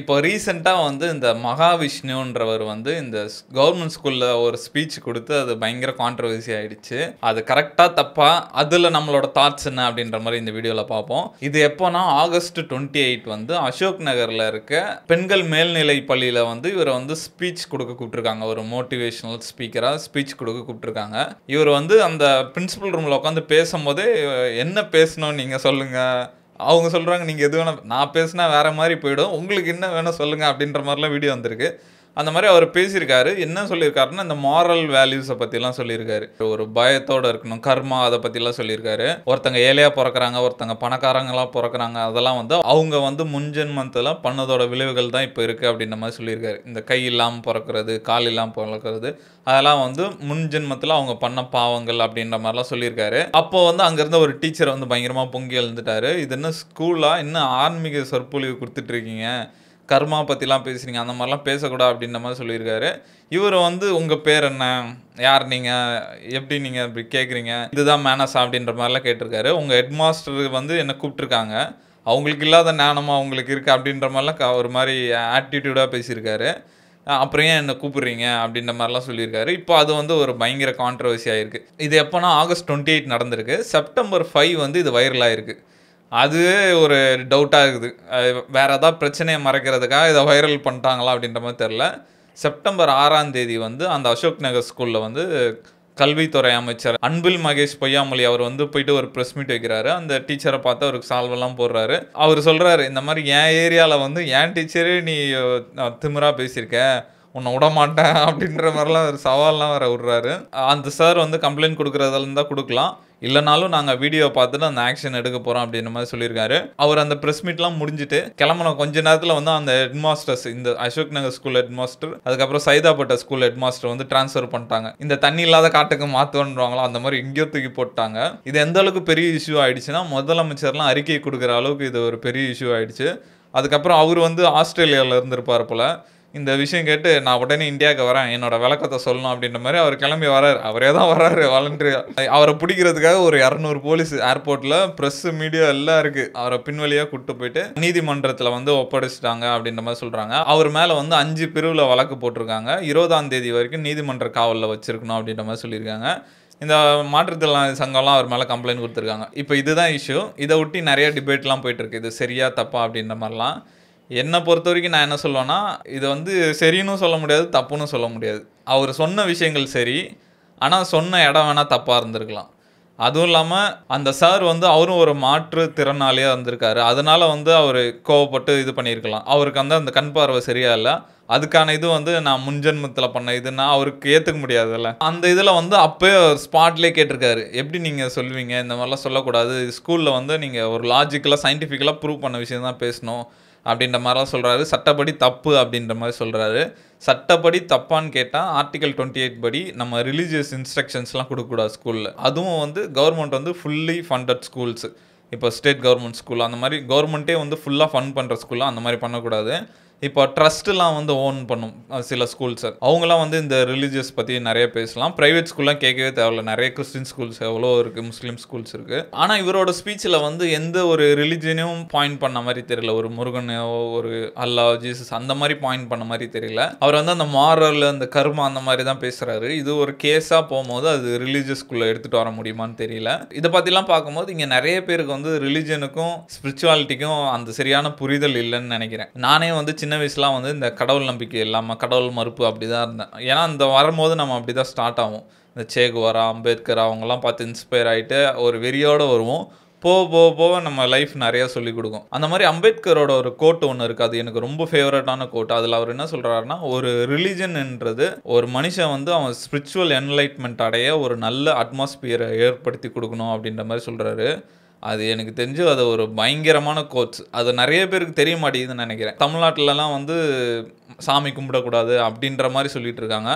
இப்போ ரீசெண்டாக வந்து இந்த மகாவிஷ்ணுன்றவர் வந்து இந்த கவர்மெண்ட் ஸ்கூலில் ஒரு ஸ்பீச் கொடுத்து அது பயங்கர கான்ட்ரவர்சி ஆகிடுச்சு அது கரெக்டாக தப்பாக அதில் நம்மளோட தாட்ஸ் என்ன அப்படின்ற மாதிரி இந்த வீடியோவில் பார்ப்போம் இது எப்போனா ஆகஸ்ட் டுவெண்ட்டி எயிட் வந்து அசோக் நகரில் இருக்க பெண்கள் மேல்நிலை பள்ளியில் வந்து இவரை வந்து ஸ்பீச் கொடுக்க கூப்பிட்ருக்காங்க ஒரு மோட்டிவேஷனல் ஸ்பீக்கராக ஸ்பீச் கொடுக்க கூப்பிட்ருக்காங்க இவர் வந்து அந்த பிரின்சிபல் ரூமில் உட்காந்து பேசும்போதே என்ன பேசணும் நீங்கள் சொல்லுங்கள் அவங்க சொல்கிறாங்க நீங்கள் எது வேணால் நான் பேசினா வேறு மாதிரி போயிடும் உங்களுக்கு என்ன வேணும் சொல்லுங்கள் அப்படின்ற மாதிரிலாம் வீடியோ வந்திருக்கு அந்த மாதிரி அவர் பேசியிருக்காரு என்ன சொல்லியிருக்காருன்னா இந்த மாரல் வேல்யூஸை பற்றிலாம் சொல்லியிருக்காரு ஒரு பயத்தோடு இருக்கணும் கர்மா அதை பற்றிலாம் சொல்லியிருக்காரு ஒருத்தங்க ஏழையாக பிறக்கிறாங்க ஒருத்தங்க பணக்காரங்களாக பிறக்கிறாங்க அதெல்லாம் வந்து அவங்க வந்து முன்ஜென்மத்தில் பண்ணதோட விளைவுகள் தான் இப்போ இருக்குது அப்படின்ற மாதிரி சொல்லியிருக்காரு இந்த கை இல்லாமல் பிறக்கிறது கால் இல்லாமல் பிறக்கிறது அதெல்லாம் வந்து முன்ஜென்மத்தில் அவங்க பண்ண பாவங்கள் அப்படின்ற மாதிரிலாம் சொல்லியிருக்காரு அப்போ வந்து அங்கேருந்து ஒரு டீச்சர் வந்து பயங்கரமாக பொங்கி எழுந்துட்டாரு இது என்ன ஸ்கூலாக இன்னும் ஆன்மீக சொற்பொழிவு கொடுத்துட்ருக்கீங்க கர்மா பற்றிலாம் பேசுகிறீங்க அந்த மாதிரிலாம் பேசக்கூடாது அப்படின்ற மாதிரி சொல்லியிருக்காரு இவர் வந்து உங்கள் பேர் என்ன யார் நீங்கள் எப்படி நீங்கள் இப்படி கேட்குறீங்க இதுதான் மேனஸ் அப்படின்ற மாதிரிலாம் கேட்டிருக்காரு உங்கள் ஹெட் வந்து என்னை கூப்பிட்ருக்காங்க அவங்களுக்கு இல்லாத ஞானமாக அவங்களுக்கு இருக்குது அப்படின்ற மாதிரிலாம் ஒரு மாதிரி ஆட்டிடியூடாக பேசியிருக்காரு அப்புறம் ஏன் என்னை கூப்பிட்றீங்க அப்படின்ற மாதிரிலாம் சொல்லியிருக்காரு இப்போ அது வந்து ஒரு பயங்கர கான்ட்ரவர்சி ஆகிருக்கு இது எப்போனா ஆகஸ்ட் டுவெண்ட்டி எயிட் நடந்திருக்கு செப்டம்பர் ஃபைவ் வந்து இது வைரலாக இருக்குது அது ஒரு டவுட்டாக இருக்குது வேறு ஏதாவது பிரச்சனையை மறைக்கிறதுக்காக இதை வைரல் பண்ணிட்டாங்களா அப்படின்ற மாதிரி தெரில செப்டம்பர் ஆறாம் தேதி வந்து அந்த அசோக் நகர் ஸ்கூலில் வந்து கல்வித்துறை அமைச்சர் அன்பில் மகேஷ் பொய்யாமொழி அவர் வந்து போயிட்டு ஒரு ப்ரெஸ் மீட் வைக்கிறாரு அந்த டீச்சரை பார்த்து அவருக்கு சால்வெல்லாம் போடுறாரு அவர் சொல்கிறாரு இந்த மாதிரி என் ஏரியாவில் வந்து என் டீச்சரே நீ திமிராக பேசியிருக்க உன்னை விட மாட்டேன் அப்படின்ற மாதிரிலாம் ஒரு சவால்லாம் வர விடுறாரு அந்த சார் வந்து கம்ப்ளைண்ட் கொடுக்குறதுலேருந்தான் இருந்தால் கொடுக்கலாம் இல்லைனாலும் நாங்கள் வீடியோ பார்த்துட்டு அந்த ஆக்ஷன் எடுக்க போகிறோம் அப்படின்ற மாதிரி சொல்லியிருக்காரு அவர் அந்த ப்ரெஸ் மீட்லாம் முடிஞ்சுட்டு கிளம்பணும் கொஞ்ச நேரத்தில் வந்து அந்த ஹெட்மாஸ்டர்ஸ் இந்த அசோக் நகர் ஸ்கூல் ஹெட்மாஸ்டர் அதுக்கப்புறம் சைதாப்பட்ட ஸ்கூல் மாஸ்டர் வந்து டிரான்ஸ்ஃபர் பண்ணிட்டாங்க இந்த தண்ணி இல்லாத காட்டுக்கு மாற்றுவாங்களோ அந்த மாதிரி எங்கேயோ தூக்கி போட்டாங்க இது எந்த அளவுக்கு பெரிய இஷ்யூ ஆயிடுச்சுன்னா முதலமைச்சர்லாம் அறிக்கை கொடுக்குற அளவுக்கு இது ஒரு பெரிய இஷ்யூ ஆயிடுச்சு அதுக்கப்புறம் அவர் வந்து ஆஸ்திரேலியாவில் இருந்திருப்பார் போல் இந்த விஷயம் கேட்டு நான் உடனே இந்தியாவுக்கு வரேன் என்னோட விளக்கத்தை சொல்லணும் அப்படின்ற மாதிரி அவர் கிளம்பி வராரு அவரே தான் வராரு வாலண்டியர் அவரை பிடிக்கிறதுக்காக ஒரு இரநூறு போலீஸ் ஏர்போர்ட்டில் ப்ரெஸ்ஸு மீடியா எல்லாம் இருக்குது அவரை பின்வழியாக கூப்பிட்டு போயிட்டு நீதிமன்றத்தில் வந்து ஒப்படைச்சிட்டாங்க அப்படின்ற மாதிரி சொல்கிறாங்க அவர் மேலே வந்து அஞ்சு பிரிவில் வழக்கு போட்டிருக்காங்க இருபதாம் தேதி வரைக்கும் நீதிமன்ற காவலில் வச்சுருக்கணும் அப்படின்ற மாதிரி சொல்லியிருக்காங்க இந்த மாற்றுத்திறனாளி சங்கம்லாம் அவர் மேலே கம்ப்ளைண்ட் கொடுத்துருக்காங்க இப்போ இதுதான் இஷ்யூ இதை ஒட்டி நிறைய டிபேட்லாம் போயிட்டுருக்கு இது சரியா தப்பா அப்படின்ற மாதிரிலாம் என்னை பொறுத்த வரைக்கும் நான் என்ன சொல்லுவேன்னா இது வந்து சரின்னு சொல்ல முடியாது தப்புன்னு சொல்ல முடியாது அவர் சொன்ன விஷயங்கள் சரி ஆனால் சொன்ன இடம் வேணால் தப்பாக இருந்திருக்கலாம் அதுவும் இல்லாமல் அந்த சார் வந்து அவரும் ஒரு மாற்று திறனாளியாக இருந்திருக்காரு அதனால் வந்து அவர் கோவப்பட்டு இது பண்ணியிருக்கலாம் அவருக்கு வந்து அந்த கண் பார்வை சரியா இல்லை அதுக்கான இது வந்து நான் முன்ஜென்மத்தில் பண்ண இதுன்னா அவருக்கு ஏற்றுக்க முடியாதுல்ல அந்த இதில் வந்து அப்போயே ஸ்பாட்லேயே கேட்டிருக்காரு எப்படி நீங்கள் சொல்லுவீங்க இந்த மாதிரிலாம் சொல்லக்கூடாது ஸ்கூலில் வந்து நீங்கள் ஒரு லாஜிக்கலாக சயின்டிஃபிக்கலாக ப்ரூவ் பண்ண விஷயம் தான் பேசணும் அப்படின்ற மாதிரிலாம் சொல்கிறாரு சட்டப்படி தப்பு அப்படின்ற மாதிரி சொல்கிறாரு சட்டப்படி தப்பான்னு கேட்டால் ஆர்டிகல் டுவெண்ட்டி எயிட் படி நம்ம ரிலீஜியஸ் இன்ஸ்ட்ரக்ஷன்ஸ்லாம் கொடுக்கக்கூடாது ஸ்கூலில் அதுவும் வந்து கவர்மெண்ட் வந்து ஃபுல்லி ஃபண்டட் ஸ்கூல்ஸு இப்போ ஸ்டேட் கவர்மெண்ட் ஸ்கூல் அந்த மாதிரி கவர்மெண்ட்டே வந்து ஃபுல்லாக ஃபண்ட் பண்ணுற ஸ்கூலாக அந்த மாதிரி பண்ணக்கூடாது இப்போ ட்ரஸ்ட்லாம் வந்து ஓன் பண்ணும் சில ஸ்கூல்ஸ் அவங்களாம் வந்து இந்த ரிலீஜியஸ் பற்றி நிறைய பேசலாம் ப்ரைவேட் ஸ்கூல்லாம் கேட்கவே தேவையில்ல நிறைய கிறிஸ்டின் ஸ்கூல்ஸ் எவ்வளோ இருக்குது முஸ்லீம் ஸ்கூல்ஸ் இருக்குது ஆனால் இவரோட ஸ்பீச்சில் வந்து எந்த ஒரு ரிலிஜனையும் பாயிண்ட் பண்ண மாதிரி தெரியல ஒரு முருகனையோ ஒரு அல்லா ஜீசஸ் அந்த மாதிரி பாயிண்ட் பண்ண மாதிரி தெரியல அவர் வந்து அந்த மாரல் அந்த கர்மா அந்த மாதிரி தான் பேசுகிறாரு இது ஒரு கேஸாக போகும்போது அது ரிலீஜியஸ்குள்ளே எடுத்துகிட்டு வர முடியுமான்னு தெரியல இதை பற்றிலாம் பார்க்கும்போது இங்கே நிறைய பேருக்கு வந்து ரிலிஜனுக்கும் ஸ்பிரிச்சுவாலிட்டிக்கும் அந்த சரியான புரிதல் இல்லைன்னு நினைக்கிறேன் நானே வந்து சின்ன சின்ன வயசுலாம் வந்து இந்த கடவுள் நம்பிக்கை இல்லாமல் கடவுள் மறுப்பு அப்படி தான் இருந்தேன் ஏன்னா இந்த வரும்போது நம்ம அப்படி தான் ஸ்டார்ட் ஆகும் இந்த சேகுவாரா அம்பேத்கர் அவங்கெல்லாம் பார்த்து இன்ஸ்பயர் ஆகிட்டு ஒரு வெறியோடு வருவோம் போக போக போக நம்ம லைஃப் நிறையா சொல்லிக் கொடுக்கும் அந்த மாதிரி அம்பேத்கரோட ஒரு கோட் ஒன்று இருக்குது அது எனக்கு ரொம்ப ஃபேவரட்டான கோட் அதில் அவர் என்ன சொல்கிறாருன்னா ஒரு ரிலிஜன்ன்றது ஒரு மனுஷன் வந்து அவன் ஸ்பிரிச்சுவல் என்லைட்மெண்ட் அடைய ஒரு நல்ல அட்மாஸ்பியரை ஏற்படுத்தி கொடுக்கணும் அப்படின்ற மாதிரி சொல்கிறாரு அது எனக்கு தெரிஞ்சு அது ஒரு பயங்கரமான கோர்ஸ் அது நிறைய பேருக்கு தெரிய மாட்டேங்குதுன்னு நினைக்கிறேன் தமிழ்நாட்டிலலாம் வந்து சாமி கும்பிடக்கூடாது அப்படின்ற மாதிரி சொல்லிட்டு இருக்காங்க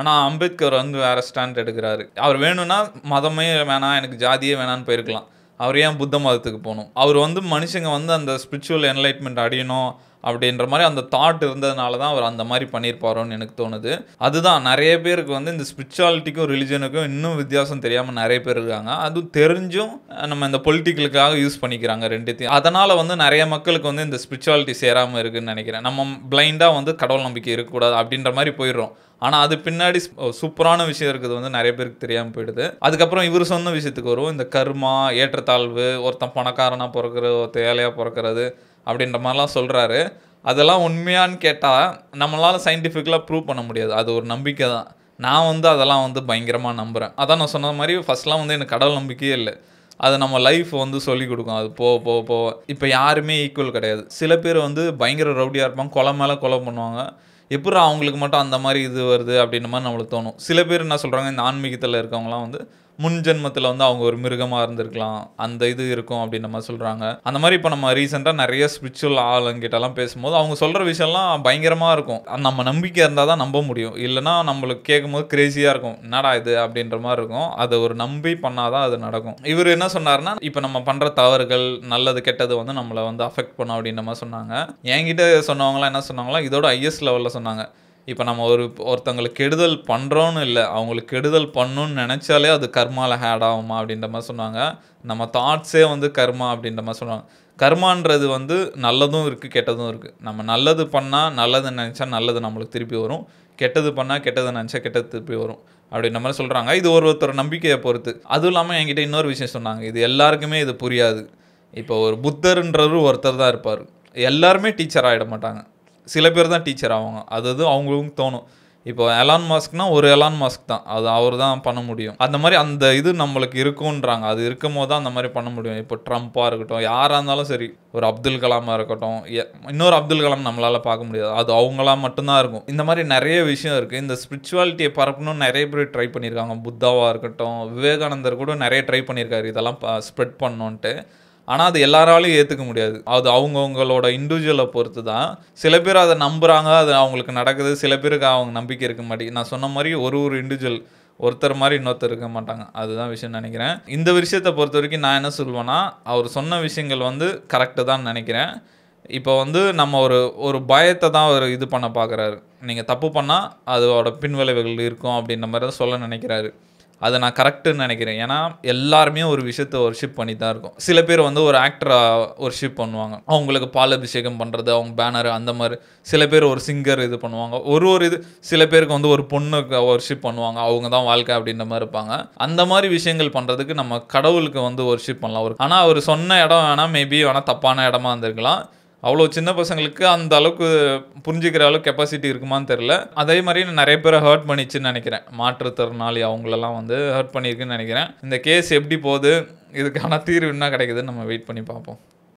ஆனால் அம்பேத்கர் வந்து வேறு ஸ்டாண்ட் எடுக்கிறாரு அவர் வேணும்னா மதமே வேணாம் எனக்கு ஜாதியே வேணான்னு போயிருக்கலாம் அவர் ஏன் புத்த மதத்துக்கு போகணும் அவர் வந்து மனுஷங்க வந்து அந்த ஸ்பிரிச்சுவல் என்லைட்மெண்ட் அடையணும் அப்படின்ற மாதிரி அந்த தாட் இருந்ததுனால தான் அவர் அந்த மாதிரி பண்ணியிருப்பாரோன்னு எனக்கு தோணுது அதுதான் நிறைய பேருக்கு வந்து இந்த ஸ்பிரிச்சுவாலிட்டிக்கும் ரிலிஜனுக்கும் இன்னும் வித்தியாசம் தெரியாமல் நிறைய பேர் இருக்காங்க அதுவும் தெரிஞ்சும் நம்ம இந்த பொலிட்டிக்கலுக்காக யூஸ் பண்ணிக்கிறாங்க ரெண்டுத்தையும் அதனால் வந்து நிறைய மக்களுக்கு வந்து இந்த ஸ்பிரிச்சுவாலிட்டி சேராமல் இருக்குதுன்னு நினைக்கிறேன் நம்ம பிளைண்டாக வந்து கடவுள் நம்பிக்கை இருக்கக்கூடாது அப்படின்ற மாதிரி போயிடுறோம் ஆனால் அது பின்னாடி சூப்பரான விஷயம் இருக்கிறது வந்து நிறைய பேருக்கு தெரியாமல் போயிடுது அதுக்கப்புறம் இவர் சொன்ன விஷயத்துக்கு வரும் இந்த கருமா ஏற்றத்தாழ்வு ஒருத்தன் பணக்காரனாக பிறக்கிறது ஒருத்தன் ஏழையாக பிறக்கிறது அப்படின்ற மாதிரிலாம் சொல்கிறாரு அதெல்லாம் உண்மையான்னு கேட்டால் நம்மளால் சயின்டிஃபிக்கலாக ப்ரூவ் பண்ண முடியாது அது ஒரு நம்பிக்கை தான் நான் வந்து அதெல்லாம் வந்து பயங்கரமாக நம்புகிறேன் அதான் நான் சொன்ன மாதிரி ஃபஸ்ட்லாம் வந்து எனக்கு கடவுள் நம்பிக்கையே இல்லை அது நம்ம லைஃப் வந்து சொல்லிக் கொடுக்கும் அது போக போக போக இப்போ யாருமே ஈக்குவல் கிடையாது சில பேர் வந்து பயங்கர ரவுடியாக இருப்பாங்க கொலை மேலே கொலை பண்ணுவாங்க எப்படி அவங்களுக்கு மட்டும் அந்த மாதிரி இது வருது அப்படின்ற மாதிரி நம்மளுக்கு தோணும் சில பேர் என்ன சொல்கிறாங்க இந்த ஆன்மீகத்தில் இருக்கவங்களாம் வந்து முன் ஜென்மத்தில் வந்து அவங்க ஒரு மிருகமாக இருந்திருக்கலாம் அந்த இது இருக்கும் அப்படின்ற மாதிரி சொல்கிறாங்க அந்த மாதிரி இப்போ நம்ம ரீசெண்டாக நிறைய ஸ்பிரிச்சுவல் ஆளுங்கிட்டலாம் பேசும்போது அவங்க சொல்கிற விஷயம்லாம் பயங்கரமாக இருக்கும் நம்ம நம்பிக்கை இருந்தால் தான் நம்ப முடியும் இல்லைனா நம்மளுக்கு கேட்கும்போது கிரேசியாக இருக்கும் என்னடா இது அப்படின்ற மாதிரி இருக்கும் அதை ஒரு நம்பி பண்ணாதான் அது நடக்கும் இவர் என்ன சொன்னார்னா இப்போ நம்ம பண்ணுற தவறுகள் நல்லது கெட்டது வந்து நம்மளை வந்து அஃபெக்ட் பண்ணும் அப்படின்ற மாதிரி சொன்னாங்க என்கிட்ட சொன்னவங்களாம் என்ன சொன்னாங்களா இதோட ஹையஸ்ட் லெவலில் சொன்னாங்க இப்போ நம்ம ஒரு ஒருத்தங்களுக்கு கெடுதல் பண்ணுறோன்னு இல்லை அவங்களுக்கு கெடுதல் பண்ணணும்னு நினச்சாலே அது கர்மாவில் ஹேட் ஆகுமா அப்படின்ற மாதிரி சொன்னாங்க நம்ம தாட்ஸே வந்து கர்மா அப்படின்ற மாதிரி சொன்னாங்க கர்மான்றது வந்து நல்லதும் இருக்குது கெட்டதும் இருக்குது நம்ம நல்லது பண்ணால் நல்லது நினச்சா நல்லது நம்மளுக்கு திருப்பி வரும் கெட்டது பண்ணால் கெட்டது நினச்சா கெட்டது திருப்பி வரும் அப்படின்ற மாதிரி சொல்கிறாங்க இது ஒரு ஒருத்தர் நம்பிக்கையை பொறுத்து அதுவும் இல்லாமல் என்கிட்ட இன்னொரு விஷயம் சொன்னாங்க இது எல்லாருக்குமே இது புரியாது இப்போ ஒரு புத்தர்ன்றவர் ஒருத்தர் தான் இருப்பார் எல்லாருமே டீச்சர் ஆகிட மாட்டாங்க சில பேர் தான் டீச்சர் ஆவாங்க அது அது அவங்களுக்கும் தோணும் இப்போ எலான் மாஸ்க்னா ஒரு எலான் மாஸ்க் தான் அது அவர் தான் பண்ண முடியும் அந்த மாதிரி அந்த இது நம்மளுக்கு இருக்குன்றாங்க அது இருக்கும் போது தான் அந்த மாதிரி பண்ண முடியும் இப்போ ட்ரம்ப்பாக இருக்கட்டும் யாராக இருந்தாலும் சரி ஒரு அப்துல் கலாமாக இருக்கட்டும் இன்னொரு அப்துல் கலாம் நம்மளால் பார்க்க முடியாது அது அவங்களா மட்டும்தான் இருக்கும் இந்த மாதிரி நிறைய விஷயம் இருக்குது இந்த ஸ்பிரிச்சுவாலிட்டியை பரப்பணும்னு நிறைய பேர் ட்ரை பண்ணியிருக்காங்க புத்தாவாக இருக்கட்டும் விவேகானந்தர் கூட நிறைய ட்ரை பண்ணியிருக்காரு இதெல்லாம் ஸ்ப்ரெட் பண்ணோன்ட்டு ஆனால் அது எல்லாராலையும் ஏற்றுக்க முடியாது அது அவங்கவுங்களோட இண்டிவிஜுவலை பொறுத்து தான் சில பேர் அதை நம்புகிறாங்க அது அவங்களுக்கு நடக்குது சில பேருக்கு அவங்க நம்பிக்கை இருக்க மாட்டேங்குது நான் சொன்ன மாதிரி ஒரு ஒரு இண்டிவிஜுவல் ஒருத்தர் மாதிரி இன்னொருத்தர் இருக்க மாட்டாங்க அதுதான் விஷயம் நினைக்கிறேன் இந்த விஷயத்தை பொறுத்த வரைக்கும் நான் என்ன சொல்லுவேன்னா அவர் சொன்ன விஷயங்கள் வந்து கரெக்டு தான் நினைக்கிறேன் இப்போ வந்து நம்ம ஒரு ஒரு பயத்தை தான் அவர் இது பண்ண பார்க்குறாரு நீங்கள் தப்பு பண்ணால் அதோட பின்விளைவுகள் இருக்கும் அப்படின்ற மாதிரி தான் சொல்ல நினைக்கிறாரு அதை நான் கரெக்டுன்னு நினைக்கிறேன் ஏன்னா எல்லாருமே ஒரு விஷயத்த ஒரு ஷிப் பண்ணி தான் இருக்கும் சில பேர் வந்து ஒரு ஆக்டராக ஒரு ஷிப் பண்ணுவாங்க அவங்களுக்கு பால் அபிஷேகம் பண்ணுறது அவங்க பேனர் அந்த மாதிரி சில பேர் ஒரு சிங்கர் இது பண்ணுவாங்க ஒரு ஒரு இது சில பேருக்கு வந்து ஒரு பொண்ணுக்கு ஒரு ஷிப் பண்ணுவாங்க அவங்க தான் வாழ்க்கை அப்படின்ற மாதிரி இருப்பாங்க அந்த மாதிரி விஷயங்கள் பண்ணுறதுக்கு நம்ம கடவுளுக்கு வந்து ஒரு ஷிப் பண்ணலாம் ஒரு ஆனால் அவர் சொன்ன இடம் வேணால் மேபி வேணால் தப்பான இடமா இருந்திருக்கலாம் அவ்வளோ சின்ன பசங்களுக்கு அந்த அளவுக்கு புரிஞ்சுக்கிற அளவுக்கு கெப்பாசிட்டி இருக்குமான்னு தெரில அதே மாதிரி நிறைய பேரை ஹர்ட் பண்ணிச்சுன்னு நினைக்கிறேன் மாற்றுத்திறனாளி அவங்களெல்லாம் வந்து ஹர்ட் பண்ணியிருக்குன்னு நினைக்கிறேன் இந்த கேஸ் எப்படி போகுது இதுக்கான தீர்வு என்ன கிடைக்குதுன்னு நம்ம வெயிட் பண்ணி பார்ப்போம்